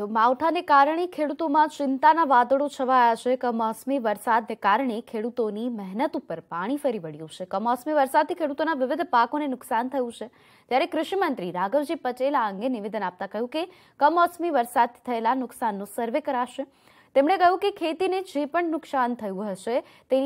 તો માવઠાને કારણે ખેડૂતોમાં ચિંતાના વાદળો છવાયા છે કમોસમી વરસાદને કારણે ખેડૂતોની મહેનત ઉપર પાણી ફરી વળ્યું છે કમોસમી વરસાદથી ખેડૂતોના વિવિધ પાકોને નુકસાન થયું છે ત્યારે કૃષિમંત્રી રાઘવજી પટેલ આ અંગે નિવેદન આપતા કહ્યું કે કમોસમી વરસાદથી થયેલા નુકસાનનો સર્વે કરાશે તેમણે કહ્યું કે ખેતીને જે પણ નુકસાન થયું હશે તેની